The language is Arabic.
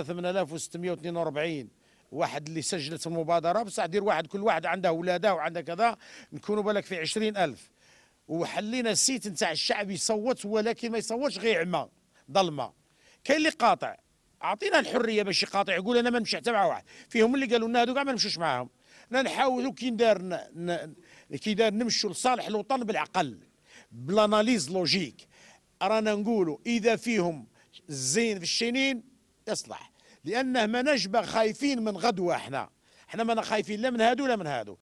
احنا 8642 واحد اللي سجلت المبادره بصح دير واحد كل واحد عنده ولاده وعنده كذا نكونوا بالك في 20000 وحلينا السيت نتاع الشعب يصوت ولكن ما يصوتش غير عمى ظلمه كاين اللي قاطع اعطينا الحريه باش يقاطع يقول انا ما نمشي حتى مع واحد فيهم اللي قالوا لنا هذوك ما نمشوش معاهم نحاولوا كي دار كي دار نمشوا لصالح الوطن بالعقل بلاناليز لوجيك رانا نقولوا اذا فيهم الزين في الشنين يصلح لانه ما نجبه خايفين من غدوه احنا احنا ما خايفين لا من هادو لا من هادو